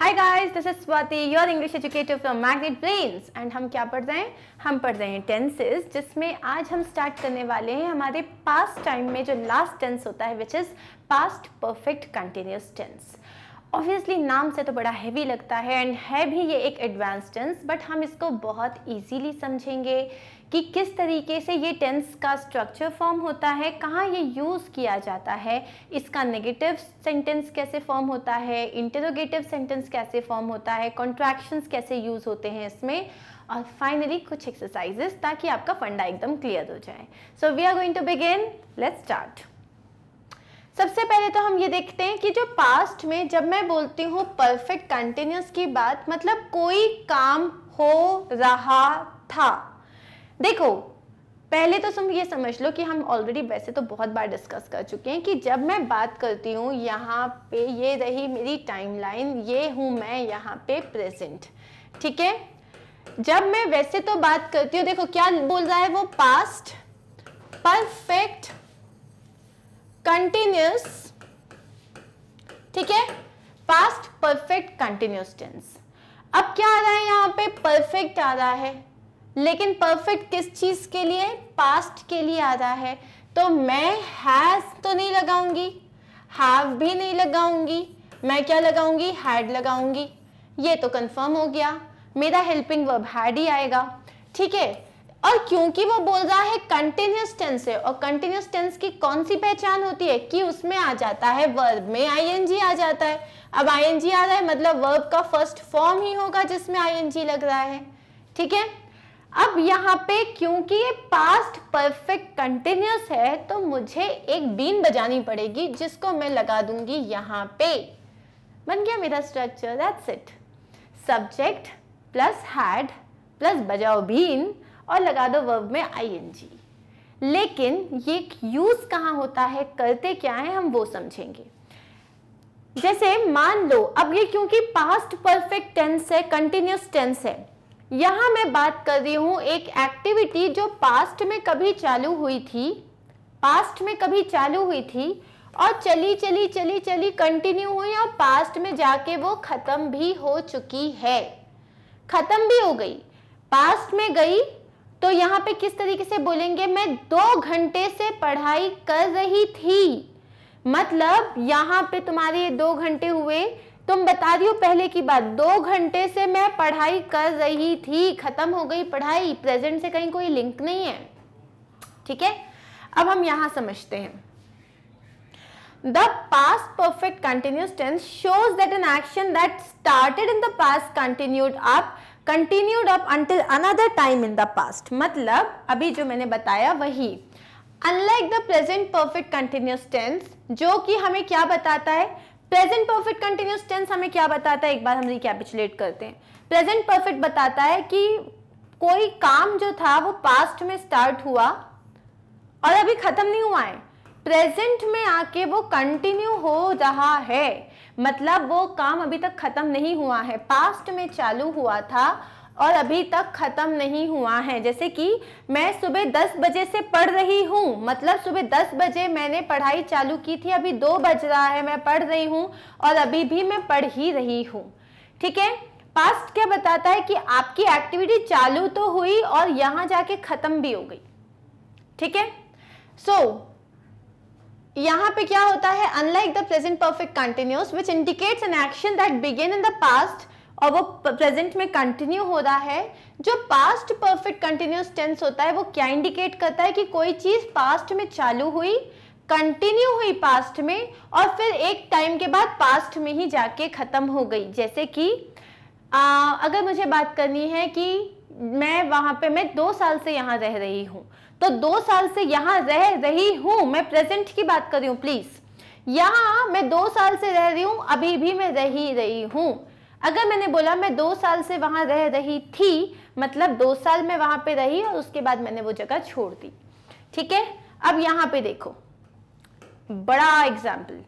High guys this is Swati your English educator from Magnet Brains and हम क्या पढ़ रहे हैं हम पढ़ रहे हैं टेंसेज जिसमें आज हम स्टार्ट करने वाले हैं हमारे पास्ट टाइम में जो लास्ट टेंस होता है which is past perfect continuous tense obviously नाम से तो बड़ा हैवी लगता है एंड है भी ये एक एडवांस टेंस बट हम इसको बहुत ईजीली समझेंगे कि किस तरीके से ये टेंस का स्ट्रक्चर फॉर्म होता है कहाँ ये यूज़ किया जाता है इसका नेगेटिव सेंटेंस कैसे फॉर्म होता है इंटरोगेटिव सेंटेंस कैसे फॉर्म होता है कॉन्ट्रैक्शंस कैसे यूज़ होते हैं इसमें और फाइनली कुछ एक्सरसाइजेस ताकि आपका फंडा एकदम क्लियर हो जाए so we are going to begin let's start सबसे पहले तो हम ये देखते हैं कि जो पास्ट में जब मैं बोलती हूँ परफेक्ट कंटिन्यूस की बात मतलब कोई काम हो रहा था देखो पहले तो तुम ये समझ लो कि हम ऑलरेडी वैसे तो बहुत बार डिस्कस कर चुके हैं कि जब मैं बात करती हूँ यहाँ पे ये रही मेरी टाइमलाइन ये हूँ मैं यहाँ पे प्रेजेंट ठीक है जब मैं वैसे तो बात करती हूँ देखो क्या बोल रहा है वो पास्ट परफेक्ट कंटिन्यूस ठीक है पास्ट परफेक्ट कंटिन्यूस टेंस अब क्या आ रहा है यहाँ पे परफेक्ट आ रहा है लेकिन परफेक्ट किस चीज़ के लिए पास्ट के लिए आता है तो मैं हैज़ तो नहीं लगाऊंगी हैव भी नहीं लगाऊंगी मैं क्या लगाऊंगी हैड लगाऊंगी ये तो कंफर्म हो गया मेरा हेल्पिंग वर्ब हैड ही आएगा ठीक है और क्योंकि वो बोल रहा है कंटिन्यूस टेंस है और कंटिन्यूस टेंस की कौन सी पहचान होती है कि उसमें आ जाता है वर्ब में आईएनजी आ जाता है अब आईएनजी आ रहा है मतलब वर्ब का फर्स्ट फॉर्म ही होगा जिसमें आईएनजी लग रहा है ठीक है अब यहाँ पे क्योंकि ये पास्ट परफेक्ट कंटिन्यूस है तो मुझे एक बीन बजानी पड़ेगी जिसको मैं लगा दूंगी यहाँ पे बन गया मेरा structure that's it subject plus had plus बजाओ बीन और लगा दो वर्ब में आईएनजी लेकिन ये यूज़ कहाँ होता है करते क्या है हम वो समझेंगे जैसे मान लो अब ये क्योंकि पास्ट परफेक्ट टेंस है कंटिन्यूस टेंस है यहां मैं बात कर रही हूँ एक एक्टिविटी जो पास्ट में कभी चालू हुई थी पास्ट में कभी चालू हुई थी और चली चली चली चली कंटिन्यू हुई और पास्ट में जाके वो ख़त्म भी हो चुकी है ख़त्म भी हो गई पास्ट में गई तो यहाँ पे किस तरीके से बोलेंगे मैं दो घंटे से पढ़ाई कर रही थी मतलब यहाँ पे तुम्हारे दो घंटे हुए तुम बता दियो पहले की बात दो घंटे से मैं पढ़ाई कर रही थी खत्म हो गई पढ़ाई प्रेजेंट से कहीं कोई लिंक नहीं है ठीक है अब हम यहां समझते हैं the past perfect continuous tense shows that an action that started in the past continued up continued until another time in the past मतलब अभी जो मैंने बताया वही unlike the present perfect continuous tense जो कि हमें क्या बताता है प्रेजेंट परफेक्ट कंटिन्यूस टेंस हमें क्या बताता है एक बार हम रिकैपिचुलेट करते हैं प्रेजेंट परफेक्ट बताता है कि कोई काम जो था वो पास्ट में स्टार्ट हुआ और अभी खत्म नहीं हुआ है प्रेजेंट में आके वो कंटिन्यू हो रहा है मतलब वो काम अभी तक खत्म नहीं हुआ है पास्ट में चालू हुआ था और अभी तक ख़त्म नहीं हुआ है जैसे कि मैं सुबह 10 बजे से पढ़ रही हूँ मतलब सुबह 10 बजे मैंने पढ़ाई चालू की थी अभी दो बज रहा है मैं पढ़ रही हूँ और अभी भी मैं पढ़ ही रही हूँ ठीक है पास्ट क्या बताता है कि आपकी एक्टिविटी चालू तो हुई और यहां जाके ख़त्म भी हो गई ठीक है सो यहां पे क्या होता है unlike the present perfect continuous which indicates an action that begin in the past और वो प्रेजेंट में कंटिन्यू हो रहा है जो पास्ट परफेक्ट कंटिन्यूस टेंस होता है वो क्या इंडिकेट करता है कि कोई चीज़ पास्ट में चालू हुई कंटिन्यू हुई पास्ट में और फिर एक टाइम के बाद पास्ट में ही जाके ख़त्म हो गई जैसे कि आ, अगर मुझे बात करनी है कि मैं वहां पे मैं दो साल से यहाँ रह रही हूँ तो दो साल से यहाँ रह रही हूँ मैं प्रेजेंट की बात कर रही हूँ प्लीज़ यहाँ मैं दो साल से रह रही हूँ अभी भी मैं रह ही रही हूँ अगर मैंने बोला मैं दो साल से वहाँ रह रही थी मतलब दो साल में वहाँ पे रही और उसके बाद मैंने वो जगह छोड़ दी ठीक है अब यहाँ पे देखो बड़ा एग्जाम्पल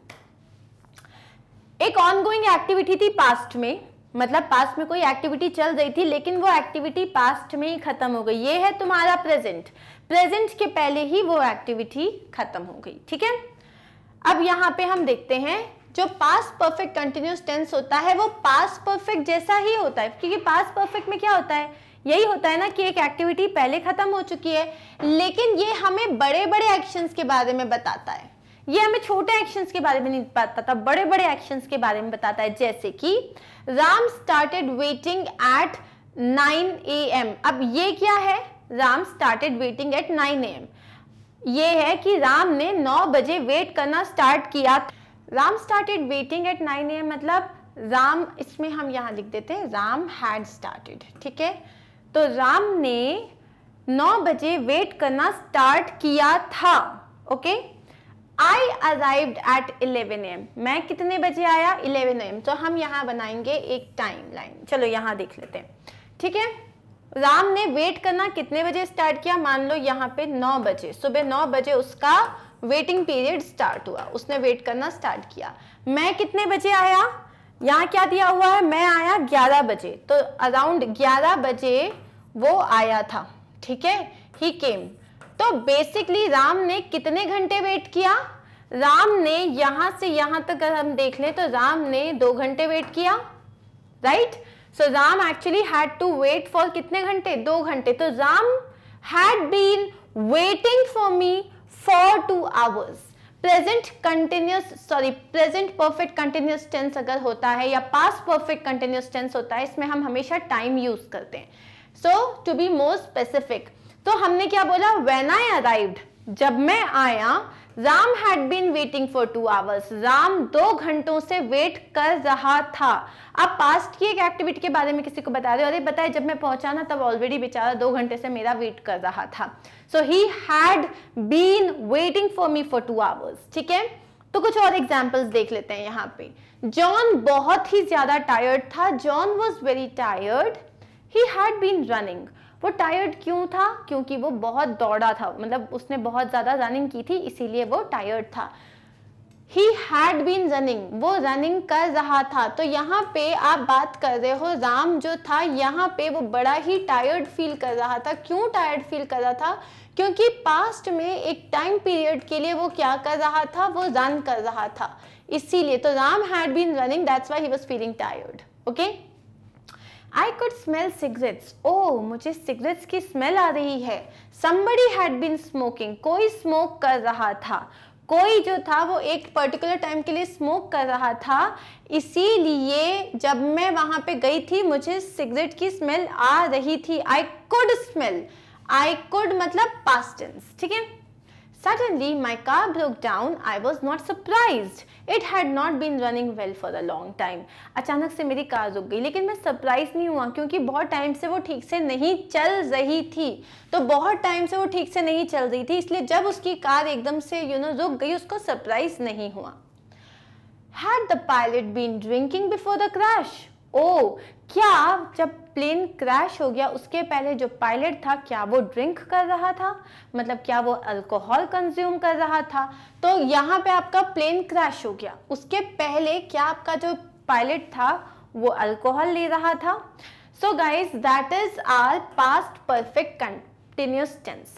एक ऑनगोइंग एक्टिविटी थी पास्ट में मतलब पास्ट में कोई एक्टिविटी चल रही थी लेकिन वो एक्टिविटी पास्ट में ही खत्म हो गई ये है तुम्हारा प्रेजेंट प्रेजेंट के पहले ही वो एक्टिविटी खत्म हो गई ठीक है अब यहाँ पे हम देखते हैं जो पास परफेक्ट कंटिन्यूस टेंस होता है वो पास परफेक्ट जैसा ही होता है क्योंकि पास परफेक्ट में क्या होता है यही होता है ना कि एक एक्टिविटी पहले ख़त्म हो चुकी है लेकिन ये हमें बड़े बड़े एक्शन के बारे में बताता है ये हमें छोटे एक्शन के बारे में नहीं बताता बड़े बड़े एक्शन के बारे में बताता है जैसे कि Ram started waiting at 9 AM अब ये क्या है Ram started waiting at 9 AM ये है कि राम ने 9 बजे वेट करना स्टार्ट किया था Ram started waiting at nine A मतलब राम इसमें हम यहाँ लिख देते हैं राम हैड स्टार्टेड ठीक है तो राम ने नौ बजे वेट करना स्टार्ट किया था okay I arrived at eleven AM मैं कितने बजे आया इलेवन एम तो हम यहाँ बनाएंगे एक टाइम लाइन चलो यहाँ देख लेते हैं ठीक है राम ने वेट करना कितने बजे स्टार्ट किया मान लो यहाँ पे नौ बजे सुबह नौ बजे उसका वेटिंग पीरियड स्टार्ट हुआ उसने वेट करना स्टार्ट किया मैं कितने बजे आया यहाँ क्या दिया हुआ है मैं आया ग्यारह बजे तो अराउंड ग्यारह बजे वो आया था ठीक है ही केम तो बेसिकली राम ने कितने घंटे वेट किया राम ने यहां से यहां तक हम देख लें तो राम ने दो घंटे वेट किया right so Ram actually had to wait for कितने घंटे दो घंटे तो Ram had been waiting for me for two hours present continuous sorry present perfect continuous tense अगर होता है या पास परफेक्ट कंटिन्यूस टेंस होता है इसमें हम हमेशा टाइम यूज करते हैं so to be more specific तो हमने क्या बोला वेन आई अराइव्ड जब मैं आया Ram had been waiting for two hours Ram दो घंटों से वेट कर रहा था अब पास्ट की एक एक्टिविटी के बारे में किसी को बता रहे हो अरे बताए जब मैं पहुंचा ना तब ऑलरेडी बेचारा दो घंटे से मेरा वेट कर रहा था so he had been waiting for me for two hours ठीक है तो कुछ और एग्जाम्पल्स देख लेते हैं यहाँ पे जॉन बहुत ही ज्यादा टायर्ड था John was very tired he had been running वो टायर्ड क्यों था क्योंकि वो बहुत दौड़ा था मतलब उसने बहुत ज़्यादा रनिंग की थी इसीलिए वो टायर्ड था ही हैड बीन रनिंग वो रनिंग कर रहा था तो यहाँ पे आप बात कर रहे हो राम जो था यहाँ पे वो बड़ा ही टायर्ड फील कर रहा था क्यों टायर्ड फील कर रहा था क्योंकि पास्ट में एक टाइम पीरियड के लिए वो क्या कर रहा था वो रन कर रहा था इसीलिए तो Ram had been running that's why he was feeling tired okay I could smell cigarettes oh मुझे सिगरेट्स की स्मेल आ रही है समबडी हैड बीन स्मोकिंग कोई स्मोक कर रहा था कोई जो था वो एक पर्टिकुलर टाइम के लिए स्मोक कर रहा था इसीलिए जब मैं वहां पे गई थी मुझे सिगरेट की स्मेल आ रही थी I could smell I could मतलब पास्टेंस ठीक है Suddenly, my car broke down. I was not surprised. It had not been running well for a long time. अचानक से मेरी कार रुक गई लेकिन मैं सरप्राइज नहीं हुआ क्योंकि बहुत टाइम से वो ठीक से नहीं चल रही थी तो बहुत टाइम से वो ठीक से नहीं चल रही थी इसलिए जब उसकी कार एकदम से यू नो रुक गई उसको सरप्राइज नहीं हुआ had the pilot been drinking before the crash ओ क्या जब प्लेन क्रैश हो गया उसके पहले जो पायलट था क्या वो ड्रिंक कर रहा था मतलब क्या वो अल्कोहल कंज्यूम कर रहा था तो यहाँ पे आपका प्लेन क्रैश हो गया उसके पहले क्या आपका जो पायलट था वो अल्कोहल ले रहा था so guys that is our past perfect continuous tense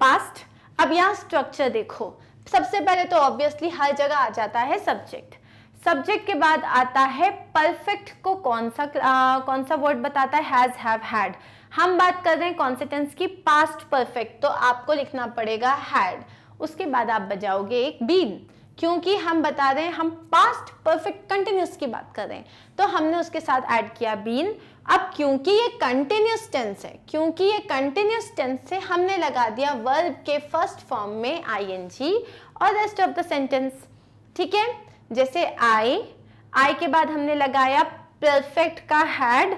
past अब यहाँ स्ट्रक्चर देखो सबसे पहले तो ऑब्वियसली हर जगह आ जाता है सब्जेक्ट सब्जेक्ट के बाद आता है परफेक्ट को कौन सा आ, कौन सा वर्ड बताता है हैज़ हैव हैड हम बात कर रहे हैं कॉन्सिटेंस की पास्ट परफेक्ट तो आपको लिखना पड़ेगा हैड उसके बाद आप बजाओगे एक बीन क्योंकि हम बता रहे हैं हम पास्ट परफेक्ट कंटिन्यूस की बात कर रहे हैं तो हमने उसके साथ ऐड किया बीन अब क्योंकि ये कंटिन्यूस टेंस है क्योंकि ये कंटिन्यूस टेंस से हमने लगा दिया वर्ब के फर्स्ट फॉर्म में जी और रेस्ट ऑफ द सेंटेंस ठीक है जैसे आई आई के बाद हमने लगाया परफेक्ट का हैड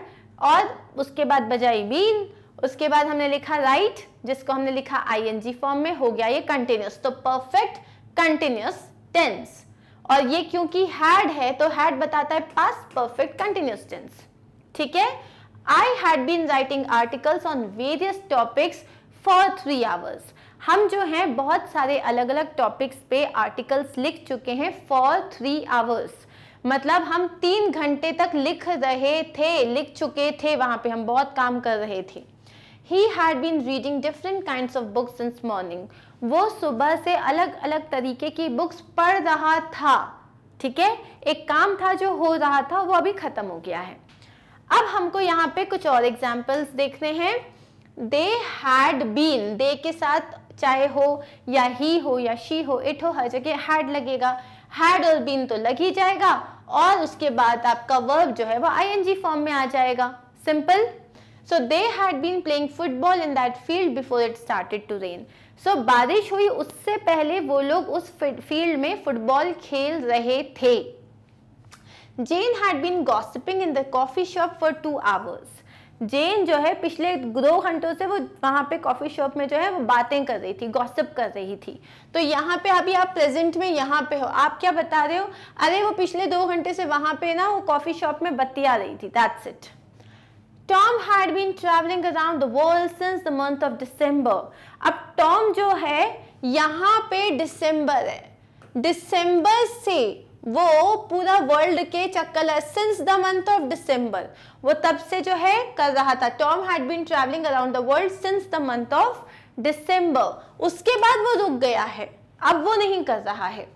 और उसके बाद बजाई बीन उसके बाद हमने लिखा राइट right, जिसको हमने लिखा आई एन जी फॉर्म में हो गया ये कंटिन्यूस तो परफेक्ट कंटिन्यूस टेंस और ये क्योंकि हैड है तो हैड बताता है पास परफेक्ट कंटिन्यूस टेंस ठीक है I had been writing articles on various topics for three hours हम जो हैं बहुत सारे अलग अलग टॉपिक्स पे आर्टिकल्स लिख चुके हैं फॉर थ्री आवर्स मतलब हम तीन घंटे तक लिख रहे थे लिख चुके थे वहाँ पे हम बहुत काम कर रहे थे he had been reading different kind of books since morning वो सुबह से अलग अलग तरीके की बुक्स पढ़ रहा था ठीक है एक काम था जो हो रहा था वो अभी ख़त्म हो गया है अब हमको यहाँ पे कुछ और एग्जाम्पल्स देखने हैं दे हैड बीन दे के साथ चाहे हो या ही हो या शी हो इट हो हर जगह हैड लगेगा हैड और बीन तो लग ही जाएगा और उसके बाद आपका वर्ब जो है वो आईएनजी फॉर्म में आ जाएगा simple so they had been playing football in that field before it started to rain so बारिश हुई उससे पहले वो लोग उस फील्ड में फुटबॉल खेल रहे थे Jane had been gossiping in the coffee shop for two hours Jane जो है पिछले दो घंटों से वो वहाँ पे कॉफ़ी शॉप में जो है वो बातें कर रही थी गॉसिप कर रही थी तो यहाँ पे अभी आप प्रेजेंट में यहाँ पे हो आप क्या बता रहे हो अरे वो पिछले दो घंटे से वहाँ पे ना वो कॉफ़ी शॉप में बत्ती आ रही थी that's it Tom had been travelling around the world since the month of December अब टॉम जो है यहाँ पे डिसम्बर है डिसम्बर से वो पूरा वर्ल्ड के चक्कर since the month of December वो तब से जो है कर रहा था Tom had been travelling around the world since the month of December उसके बाद वो रुक गया है अब वो नहीं कर रहा है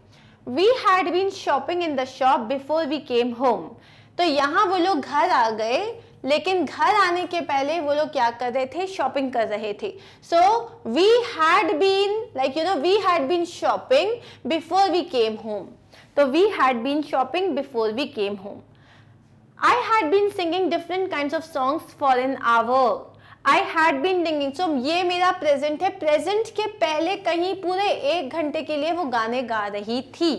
we had been shopping in the shop before we came home तो यहाँ वो लोग घर आ गए लेकिन घर आने के पहले वो लोग क्या कर रहे थे शॉपिंग कर रहे थे so we had been like you know we had been shopping before we came home तो we had been shopping before we came home I had been singing different kind of songs for an hour I had been singing so ये मेरा present है present के पहले कहीं पूरे एक घंटे के लिए वो गाने गा रही थी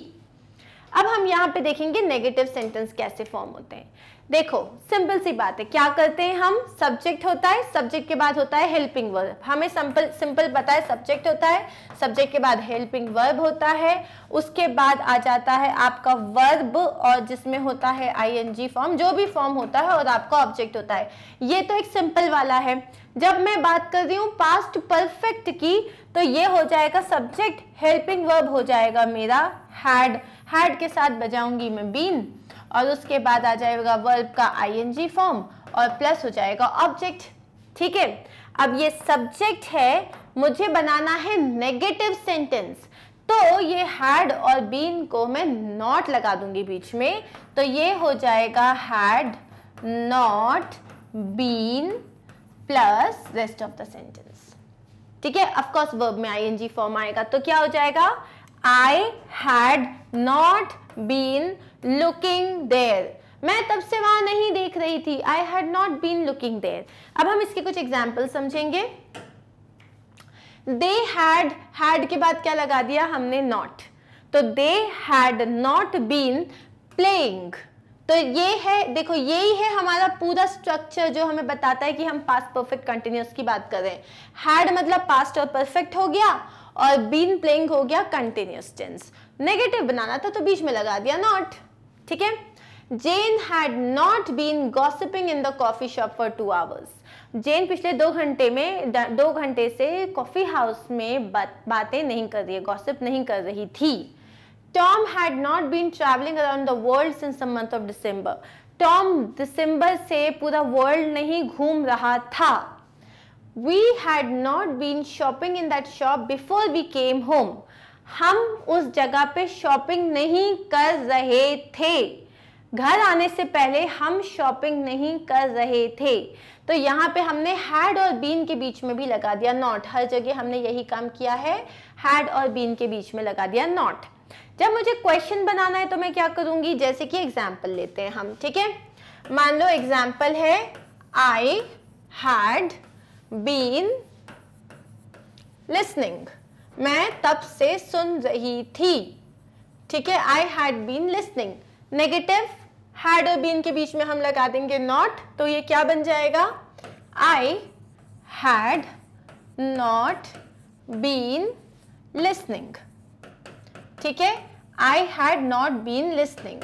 अब हम यहाँ पे देखेंगे नेगेटिव सेंटेंस कैसे फॉर्म होते हैं देखो सिंपल सी बात है क्या करते हैं हम सब्जेक्ट होता है सब्जेक्ट के बाद होता है हेल्पिंग वर्ब हमें सिंपल सिंपल पता है सब्जेक्ट होता है सब्जेक्ट के बाद हेल्पिंग वर्ब होता है उसके बाद आ जाता है आपका वर्ब और जिसमें होता है आईएनजी फॉर्म जो भी फॉर्म होता है और आपका ऑब्जेक्ट होता है ये तो एक सिंपल वाला है जब मैं बात कर रही हूँ पास्ट परफेक्ट की तो ये हो जाएगा सब्जेक्ट हेल्पिंग वर्ब हो जाएगा मेरा हैड हैड के साथ बजाऊंगी मैं बीन और उसके बाद आ जाएगा वर्ब का आईएनजी फॉर्म और प्लस हो जाएगा ऑब्जेक्ट ठीक है अब ये सब्जेक्ट है मुझे बनाना है नेगेटिव सेंटेंस तो ये हैड और बीन को मैं नॉट लगा दूंगी बीच में तो ये हो जाएगा had not been plus rest of the sentence ठीक है अफकोर्स वर्ब में आई एनजी फॉर्म आएगा तो क्या हो जाएगा I had not been looking there मैं तब से वहां नहीं देख रही थी I had not been looking there अब हम इसके कुछ एग्जाम्पल समझेंगे दे हैड हैड के बाद क्या लगा दिया हमने नॉट तो they had not been playing तो ये है देखो यही है हमारा पूरा स्ट्रक्चर जो हमें बताता है कि हम पास्ट परफेक्ट कंटिन्यूस की बात कर रहे हैं हैड मतलब पास्ट और परफेक्ट हो गया और बीन प्लेइंग हो गया कंटिन्यूस टेंस नेगेटिव बनाना था तो बीच में लगा दिया नॉट ठीक है Jane had not been gossiping in the coffee shop for two hours Jane पिछले दो घंटे में दो घंटे से कॉफी हाउस में बा, बातें नहीं कर रही है गॉसिप नहीं कर रही थी Tom had not been travelling around the world since the month of December Tom दिसंबर से पूरा वर्ल्ड नहीं घूम रहा था we had not been shopping in that shop before we came home हम उस जगह पे शॉपिंग नहीं कर रहे थे घर आने से पहले हम शॉपिंग नहीं कर रहे थे तो यहाँ पे हमने हैड और बीन के बीच में भी लगा दिया नॉट हर जगह हमने यही काम किया है हैड और बीन के बीच में लगा दिया नॉट जब मुझे क्वेश्चन बनाना है तो मैं क्या करूंगी जैसे कि एग्जाम्पल लेते हैं हम ठीक है मान लो एग्जाम्पल है आई हैड बीन लिसनिंग मैं तब से सुन रही थी ठीक है I had been listening negative had और बीन के बीच में हम लगा देंगे नॉट तो ये क्या बन जाएगा I had not been listening ठीक है I had not been listening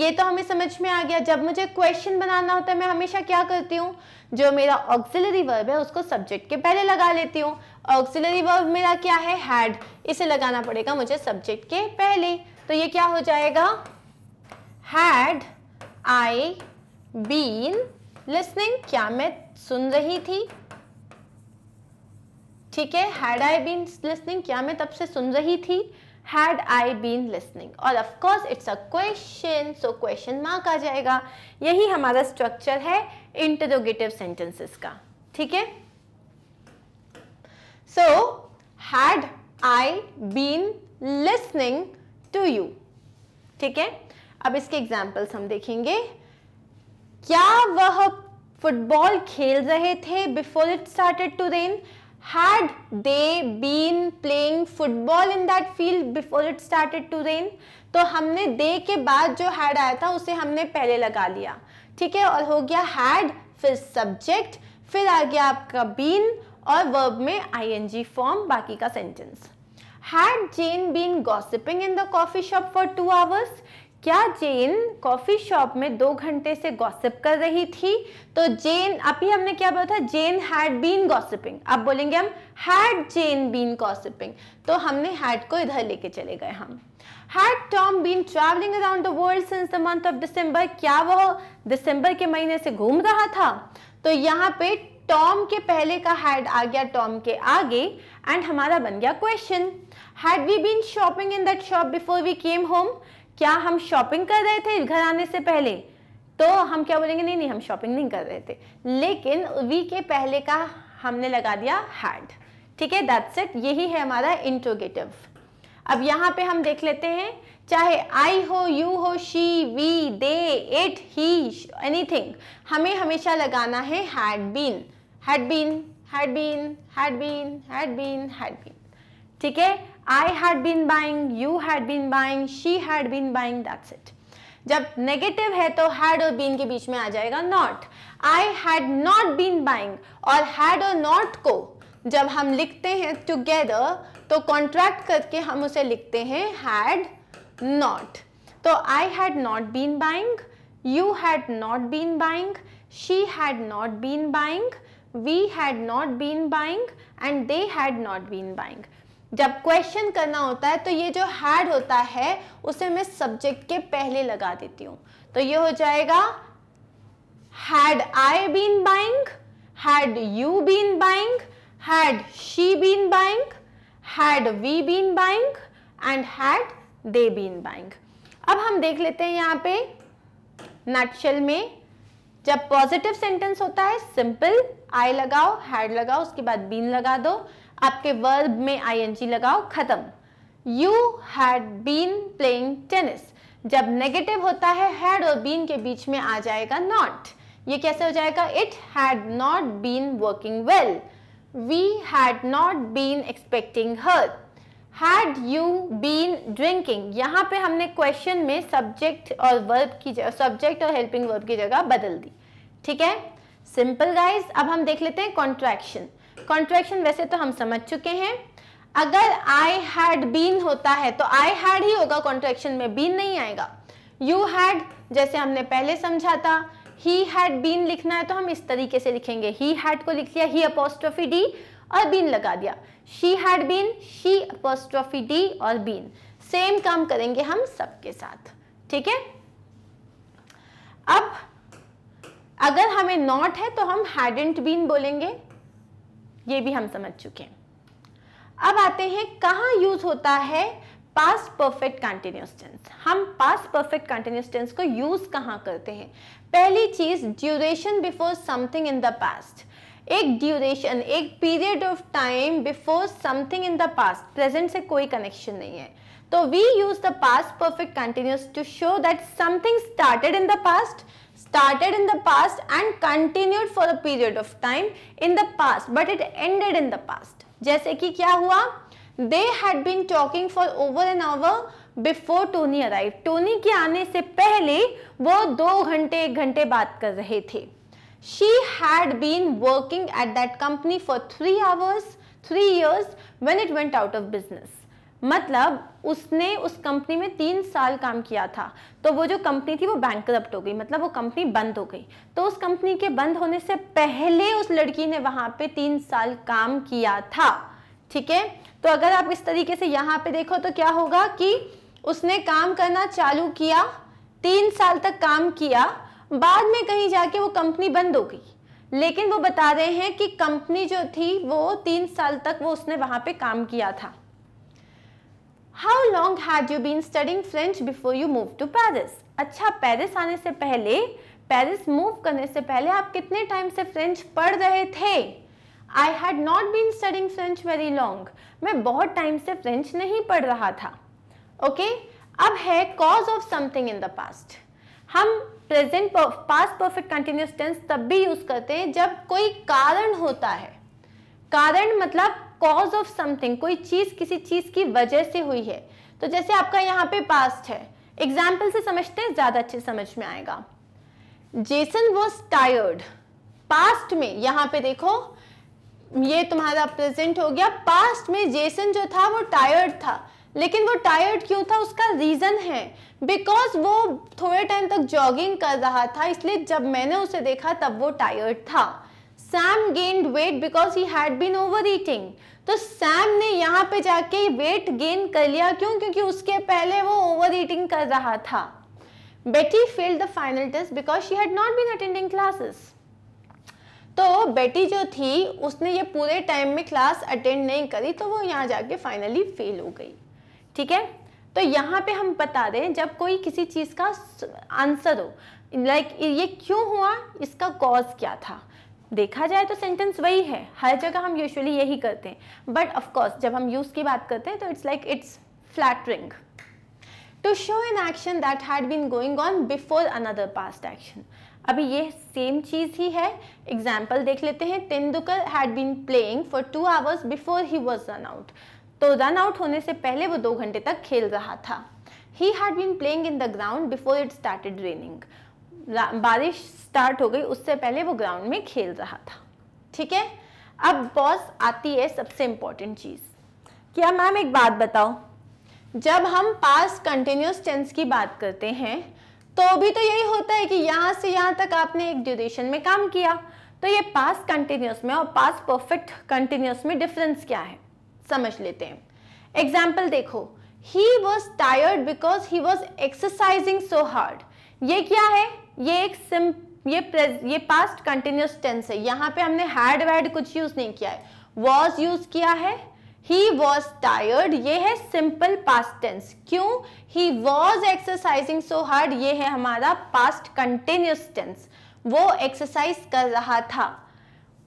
ये तो हमें समझ में आ गया जब मुझे क्वेश्चन बनाना होता है मैं हमेशा क्या करती हूँ जो मेरा ऑक्सिलरी वर्ब है उसको सब्जेक्ट के पहले लगा लेती हूँ ऑक्सिलरी वर्ब मेरा क्या है हैड इसे लगाना पड़ेगा मुझे सब्जेक्ट के पहले तो ये क्या हो जाएगा हैड आई बीन लिसनिंग क्या मैं सुन रही थी ठीक है हैड आई बीन लिसनिंग क्या मैं तब से सुन रही थी हैड आई बीन लिसनिंग और of course it's a question so question mark आ जाएगा यही हमारा स्ट्रक्चर है इंटरोगेटिव सेंटेंसेस का ठीक है So, had I been listening to you. ठीक है अब इसके एग्जाम्पल्स हम देखेंगे क्या वह फुटबॉल खेल रहे थे before it started to rain had they been playing football in that field before it started to rain तो हमने दे के बाद जो had आया था उसे हमने पहले लगा लिया ठीक है और हो गया had फिर subject फिर आ गया आपका been और वर्ब में आईएनजी फॉर्म बाकी का sentence had Jane been gossiping in the coffee shop for two hours क्या जेन कॉफ़ी शॉप में दो घंटे से गॉसिप कर रही थी तो जेन अभी हमने क्या बोला था जेन हैड बीन गॉसिपिंग अब बोलेंगे हम हैड जेन बीन गॉसिपिंग तो हमने हैड को इधर लेके चले गए हम had Tom been travelling around the world since the month of December क्या वह दिसंबर के महीने से घूम रहा था तो यहाँ पे टॉम के पहले का हैड आ गया टॉम के आगे एंड हमारा बन गया question had we been shopping in that shop before we came home क्या हम शॉपिंग कर रहे थे घर आने से पहले तो हम क्या बोलेंगे नहीं नहीं हम शॉपिंग नहीं कर रहे थे लेकिन वी के पहले का हमने लगा दिया हैड ठीक है दैट्स इट यही है हमारा इंट्रोगेटिव अब यहाँ पे हम देख लेते हैं चाहे आई हो यू हो she we they it he anything हमें हमेशा लगाना है had been had been had been had been had been had been ठीक है I had been buying you had been buying she had been buying that's it जब negative है तो had और बीन के बीच में आ जाएगा not I had not been buying और हैड और नॉट को जब हम लिखते हैं टुगेदर तो कॉन्ट्रैक्ट करके हम उसे लिखते हैं हैड not तो I had not been buying you had not been buying she had not been buying we had not been buying and they had not been buying जब क्वेश्चन करना होता है तो ये जो हैड होता है उसे मैं सब्जेक्ट के पहले लगा देती हूँ तो ये हो जाएगा had I been buying had you been buying had she been buying had we been buying and had they been buying अब हम देख लेते हैं यहाँ पे नटशेल में जब पॉजिटिव सेंटेंस होता है सिंपल आई लगाओ हैड लगाओ उसके बाद बीन लगा दो आपके वर्ब में जी लगाओ खत्म you had been playing tennis जब नेगेटिव होता है हैड और बीन के बीच में आ जाएगा नॉट ये कैसे हो जाएगा it had not been working well we had not been expecting her had you been drinking यहाँ पे हमने क्वेश्चन में सब्जेक्ट और वर्ब की सब्जेक्ट और हेल्पिंग वर्ब की जगह बदल दी ठीक है सिंपल गाइज अब हम देख लेते हैं कॉन्ट्रैक्शन कॉन्ट्रैक्शन वैसे तो हम समझ चुके हैं अगर आई हैड बीन होता है तो आई हैड ही होगा कॉन्ट्रैक्शन में बीन नहीं आएगा यू हैड जैसे हमने पहले समझा था ही हैड बीन लिखना है तो हम इस तरीके से लिखेंगे ही हैड को लिख लिया ही अपोस्ट्रोफी डी और बीन लगा दिया she had been she apostrophe D और बीन सेम काम करेंगे हम सबके साथ ठीक है अब अगर हमें नॉट है तो हम हैडेंट बीन बोलेंगे ये भी हम समझ चुके हैं अब आते हैं कहां यूज होता है पास परफेक्ट कंटिन्यूस टेंस हम पास परफेक्ट कंटिन्यूस टेंस को यूज कहां करते हैं पहली चीज duration before something in the past एक ड्यूरेशन एक period of time before something in the past present से कोई कनेक्शन नहीं है तो we use the past perfect continuous to show that something started in the past started in the past and continued for a period of time in the past but it ended in the past जैसे कि क्या हुआ they had been talking for over an hour before Tony arrived Tony के आने से पहले वो दो घंटे एक घंटे बात कर रहे थे She had been working at that company for three hours, three years when it went out of business. मतलब उसने उस कंपनी में तीन साल काम किया था तो वो जो कंपनी थी वो बैंक हो गई मतलब वो कंपनी बंद हो गई तो उस कंपनी के बंद होने से पहले उस लड़की ने वहाँ पे तीन साल काम किया था ठीक है तो अगर आप इस तरीके से यहाँ पे देखो तो क्या होगा कि उसने काम करना चालू किया तीन साल तक काम किया बाद में कहीं जाके वो कंपनी बंद हो गई लेकिन वो बता रहे हैं कि कंपनी जो थी वो तीन साल तक वो उसने वहां पे काम किया था how long had you been studying French before you move to Paris अच्छा पैरिस आने से पहले पैरिस मूव करने से पहले आप कितने टाइम से फ्रेंच पढ़ रहे थे I had not been studying French very long मैं बहुत टाइम से फ्रेंच नहीं पढ़ रहा था ओके okay? अब है cause of something in the past हम present past perfect continuous tense तब भी यूज करते हैं जब कोई कारण होता है कारण मतलब कॉज ऑफ समथिंग कोई चीज किसी चीज की वजह से हुई है तो जैसे आपका यहाँ पे पास्ट है एग्जाम्पल से समझते हैं ज्यादा अच्छे समझ में आएगा जेसन वॉज टायर्ड पास्ट में यहाँ पे देखो ये तुम्हारा प्रेजेंट हो गया पास्ट में जेसन जो था वो टायर्ड था लेकिन वो टायर्ड क्यों था उसका रीज़न है बिकॉज वो थोड़े टाइम तक जॉगिंग कर रहा था इसलिए जब मैंने उसे देखा तब वो टायर्ड था Sam gained weight because he had been over eating तो सैम ने यहाँ पे जाके वेट गेन कर लिया क्यों क्योंकि उसके पहले वो ओवर ईटिंग कर रहा था Betty failed the final test because she had not been attending classes तो बेटी जो थी उसने ये पूरे टाइम में क्लास अटेंड नहीं करी तो वो यहाँ जाके फाइनली फेल हो गई ठीक है तो यहाँ पे हम बता दें जब कोई किसी चीज़ का आंसर हो लाइक like, ये क्यों हुआ इसका कॉज क्या था देखा जाए तो सेंटेंस वही है हर जगह हम यूजुअली यही करते हैं बट ऑफकोर्स जब हम यूज़ की बात करते हैं तो it's like it's flattering to show an action that had been going on before another past action अभी ये सेम चीज़ ही है एग्जाम्पल देख लेते हैं Tendulkar had been playing for two hours before he was run out तो रन आउट होने से पहले वो दो घंटे तक खेल रहा था he had been playing in the ground before it started raining बारिश स्टार्ट हो गई उससे पहले वो ग्राउंड में खेल रहा था ठीक है अब बॉस आती है सबसे इंपॉर्टेंट चीज़ क्या मैम एक बात बताओ जब हम पास कंटिन्यूस टेंस की बात करते हैं तो भी तो यही होता है कि यहां से यहां तक आपने एक ड्यूरेशन में काम किया तो ये पास कंटिन्यूस में और पास परफेक्ट कंटिन्यूस में डिफरेंस क्या है समझ लेते हैं एग्जाम्पल देखो he was tired because he was exercising so hard ये क्या है ये एक सिम ये ये पास्ट कंटिन्यूस टेंस है यहाँ पे हमने हैड वैड कुछ यूज नहीं किया है वॉज यूज किया है ही वॉज टायर्ड ये है सिंपल पास्ट टेंस क्यों he was exercising so hard ये है हमारा पास्ट कंटिन्यूस टेंस वो एक्सरसाइज कर रहा था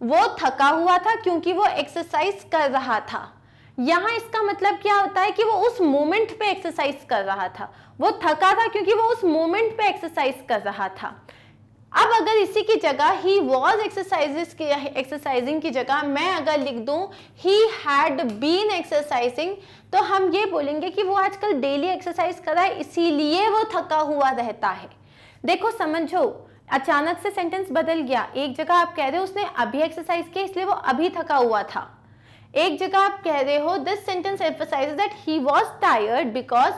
वो थका हुआ था क्योंकि वो एक्सरसाइज कर रहा था यहाँ इसका मतलब क्या होता है कि वो उस मोमेंट पे एक्सरसाइज कर रहा था वो थका था क्योंकि वो उस मोमेंट पे एक्सरसाइज कर रहा था अब अगर इसी की जगह ही वॉज एक्सरसाइजेस की एक्सरसाइजिंग की जगह मैं अगर लिख दूं ही हैड बीन एक्सरसाइजिंग तो हम ये बोलेंगे कि वो आजकल डेली एक्सरसाइज कर रहा है इसीलिए वो थका हुआ रहता है देखो समझो अचानक से सेंटेंस बदल गया एक जगह आप कह रहे हो उसने अभी एक्सरसाइज किया इसलिए वो अभी थका हुआ था एक जगह आप कह रहे हो this sentence emphasise that he was tired because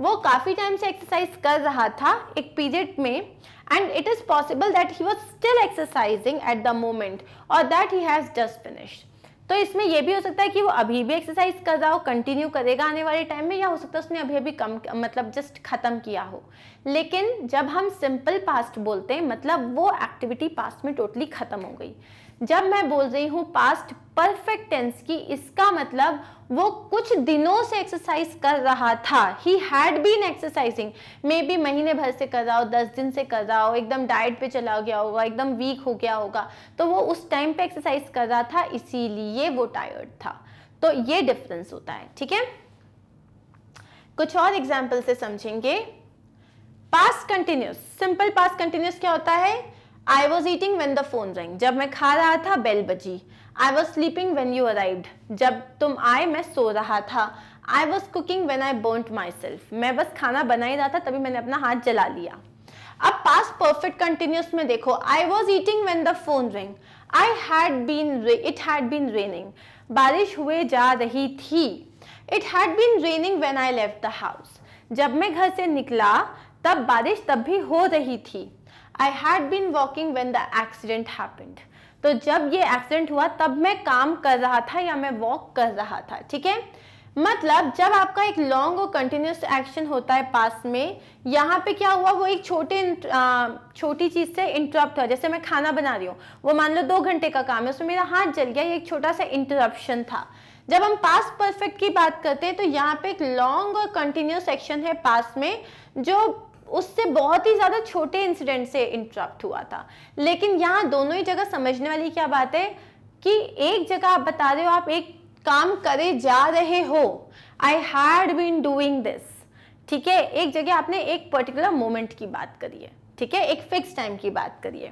वो काफ़ी टाइम से एक्सरसाइज कर रहा था एक पीरियड में and it is possible that he was still exercising at the moment और that he has just finished तो इसमें यह भी हो सकता है कि वो अभी भी एक्सरसाइज कर रहा हो कंटिन्यू करेगा आने वाले टाइम में या हो सकता है उसने अभी अभी कम मतलब जस्ट ख़त्म किया हो लेकिन जब हम सिंपल पास्ट बोलते हैं मतलब वो एक्टिविटी पास्ट में टोटली ख़त्म हो गई जब मैं बोल रही हूँ पास्ट परफेक्ट टेंस की इसका मतलब वो कुछ दिनों से एक्सरसाइज कर रहा था he had been exercising maybe महीने भर से कर रहा हो दस दिन से कर रहा हो एकदम डाइट पे चला गया होगा एकदम वीक हो गया होगा तो वो उस टाइम पे एक्सरसाइज कर रहा था इसीलिए वो टायर्ड था तो ये डिफरेंस होता है ठीक है कुछ और एग्जाम्पल से समझेंगे past continuous simple past continuous क्या होता है I was eating when the phone ring जब मैं खा रहा था बेल बजी I was sleeping when you arrived जब तुम आए मैं सो रहा था I was cooking when I burnt myself मैं बस खाना बना ही रहा था तभी मैंने अपना हाथ जला लिया अब पास परफेक्ट कंटिन्यूस में देखो I was eating when the phone ring I had been it had been raining बारिश हुए जा रही थी it had been raining when I left the house जब मैं घर से निकला तब बारिश तब भी हो रही थी I had been walking when the accident happened तो जब ये एक्सीडेंट हुआ तब मैं काम कर रहा था या मैं वॉक कर रहा था ठीक है मतलब जब आपका एक लॉन्ग और कंटिन्यूस एक्शन होता है पास में यहाँ पे क्या हुआ वो एक छोटे छोटी चीज़ से इंटरप्ट हुआ जैसे मैं खाना बना रही हूँ वो मान लो दो घंटे का काम है उसमें मेरा हाथ जल गया ये एक छोटा सा इंटरप्शन था जब हम पास परफेक्ट की बात करते हैं तो यहाँ पे एक लॉन्ग और कंटिन्यूस एक्शन है पास में जो उससे बहुत ही ज़्यादा छोटे इंसिडेंट से इंटरप्ट हुआ था लेकिन यहाँ दोनों ही जगह समझने वाली क्या बात है कि एक जगह आप बता रहे हो आप एक काम करे जा रहे हो I had been doing this ठीक है एक जगह आपने एक पर्टिकुलर मोमेंट की बात करी है ठीक है एक फिक्स टाइम की बात करिए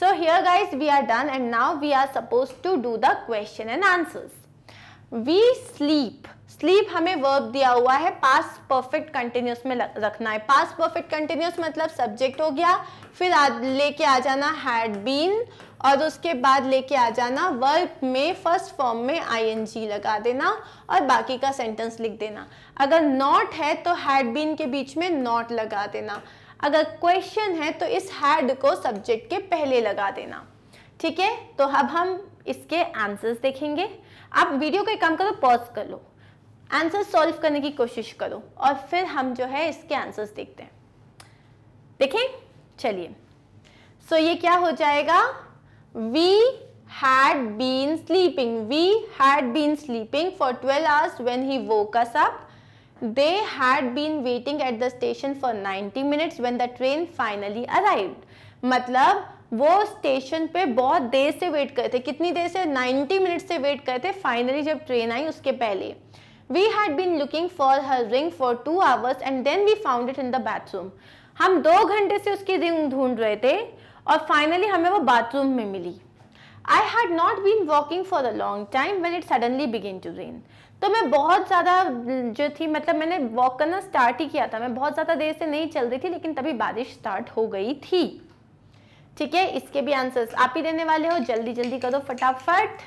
so here guys we are done and now we are suppose to do the question and answers we sleep sleep हमें वर्ब दिया हुआ है पास परफेक्ट कंटिन्यूस में रखना है पास परफेक्ट कंटिन्यूस मतलब सब्जेक्ट हो गया फिर लेके आ जाना हैड बीन और उसके बाद लेके आ जाना वर्ब में फर्स्ट फॉर्म में आईएनजी लगा देना और बाकी का सेंटेंस लिख देना अगर नॉट है तो हैड बीन के बीच में नॉट लगा देना अगर क्वेश्चन है तो इस हैड को सब्जेक्ट के पहले लगा देना ठीक है तो अब हम इसके आंसर्स देखेंगे आप वीडियो को एक काम करो पॉज कर लो आंसर सॉल्व करने की कोशिश करो और फिर हम जो है इसके आंसर्स देखते हैं देखें चलिए सो so, ये क्या हो जाएगा we had been sleeping we had been sleeping for twelve hours when he woke us up they had been waiting at the station for ninety minutes when the train finally arrive मतलब वो station पे बहुत देर से wait करे थे कितनी देर से 90 minute से वेट करे थे फाइनली जब ट्रेन आई उसके पहले we had been looking for her ring for two hours and then we found it in the bathroom हम दो घंटे से उसकी रिंग ढूंढ रहे थे और फाइनली हमें वो बाथरूम में मिली I had not been walking for a long time when it suddenly begin to rain तो मैं बहुत ज़्यादा जो थी मतलब मैंने वॉक करना स्टार्ट ही किया था मैं बहुत ज़्यादा देर से नहीं चल रही थी लेकिन तभी बारिश स्टार्ट हो गई थी ठीक है इसके भी आंसर्स आप ही देने वाले हो जल्दी जल्दी करो फटाफट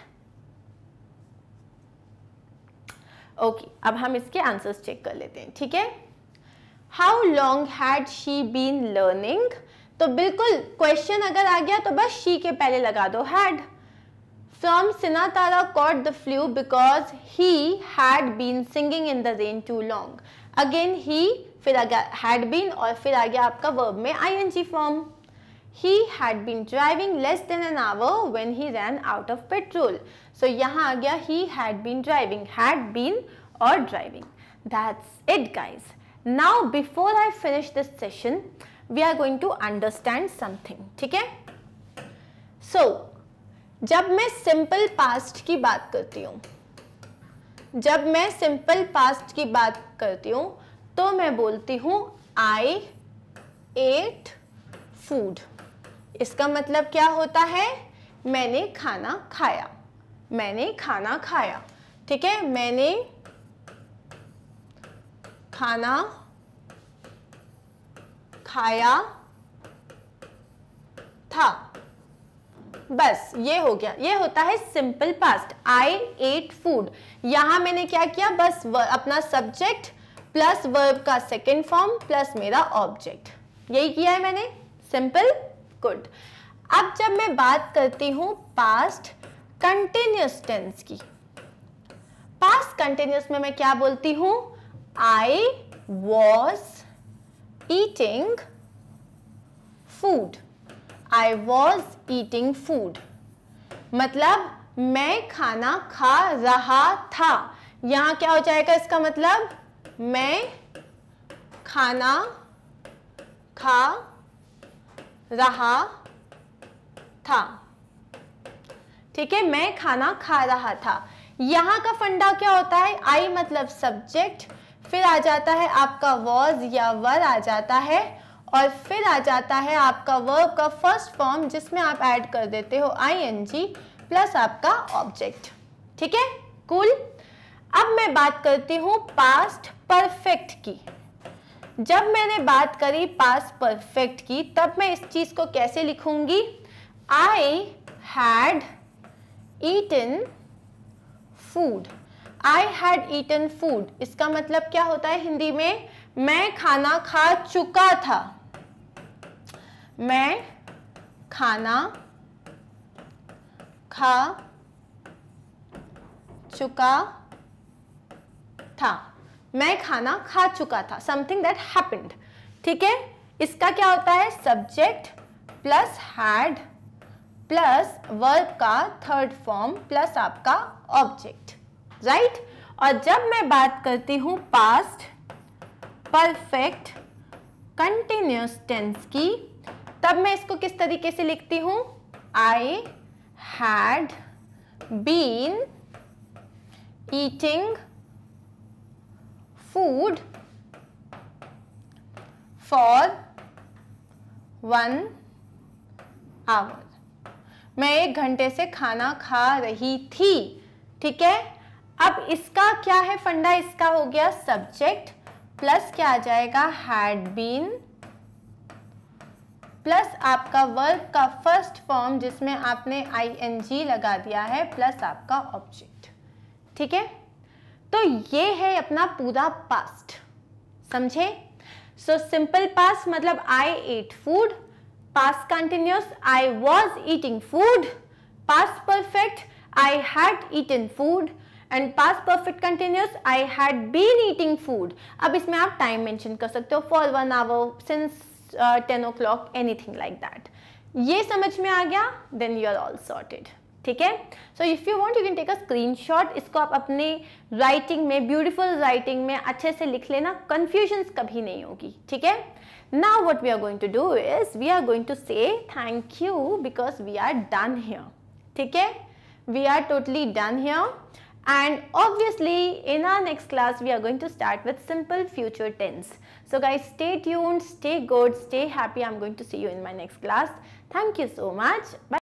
ओके अब हम इसके आंसर्स चेक कर लेते हैं ठीक है how long had she been learning तो बिल्कुल क्वेश्चन अगर आ गया तो बस शी के पहले लगा दो had from Tara caught the flu because he had been singing in the rain too long again ही फिर आ गया हैड बीन और फिर आ गया आपका वर्ब में I N G form he had been driving less than an hour when he ran out of petrol. So यहाँ आ गया he had been driving, had been or driving. That's it guys. Now before I finish this session, we are going to understand something. ठीक है? So जब मैं simple past की बात करती हूँ जब मैं simple past की बात करती हूँ तो मैं बोलती हूँ I ate food. इसका मतलब क्या होता है मैंने खाना खाया मैंने खाना खाया ठीक है मैंने खाना खाया था बस ये हो गया ये होता है simple past I ate food यहां मैंने क्या किया बस अपना सब्जेक्ट प्लस वर्ब का सेकेंड फॉर्म प्लस मेरा ऑब्जेक्ट यही किया है मैंने सिंपल गुड अब जब मैं बात करती हूं पास्ट कंटिन्यूस टेंस की पास्ट कंटिन्यूस में मैं क्या बोलती हूं I was eating food I was eating food मतलब मैं खाना खा रहा था यहां क्या हो जाएगा इसका मतलब मैं खाना खा रहा था ठीक है मैं खाना खा रहा था यहां का फंडा क्या होता है आई मतलब सब्जेक्ट फिर आ जाता है आपका वॉज या वर आ जाता है और फिर आ जाता है आपका वर्ब का फर्स्ट फॉर्म जिसमें आप ऐड कर देते हो आई एन जी प्लस आपका ऑब्जेक्ट ठीक है कूल अब मैं बात करती हूं पास्ट परफेक्ट की जब मैंने बात करी पास परफेक्ट की तब मैं इस चीज़ को कैसे लिखूंगी I had eaten food I had eaten food इसका मतलब क्या होता है हिंदी में मैं खाना खा चुका था मैं खाना खा चुका था मैं खाना खा चुका था समथिंग दैट हैपेंड ठीक है इसका क्या होता है subject plus had plus verb का थर्ड फॉर्म प्लस आपका ऑब्जेक्ट राइट right? और जब मैं बात करती हूं पास्ट परफेक्ट कंटिन्यूस टेंस की तब मैं इसको किस तरीके से लिखती हूं I had been eating food for one hour मैं एक घंटे से खाना खा रही थी ठीक है अब इसका क्या है फंडा इसका हो गया सब्जेक्ट प्लस क्या आ जाएगा हैड बीन प्लस आपका वर्क का फर्स्ट फॉर्म जिसमें आपने आई एन जी लगा दिया है प्लस आपका ऑब्जेक्ट ठीक है तो ये है अपना पूरा पास्ट समझे सो सिंपल पास्ट मतलब I ate food past continuous I was eating food past perfect I had eaten food and past perfect continuous I had been eating food अब इसमें आप टाइम मेंशन कर सकते हो for one hour since ten o'clock anything like that ये समझ में आ गया then you are all sorted ठीक है so if you want you can take a screenshot इसको आप अपने राइटिंग में ब्यूटिफुल राइटिंग में अच्छे से लिख लेना कन्फ्यूजन्स कभी नहीं होगी ठीक है now what we are going to do is we are going to say thank you because we are done here ठीक है we are totally done here and obviously in our next class we are going to start with simple future tense so guys stay tuned stay good stay happy i'm going to see you in my next class thank you so much bye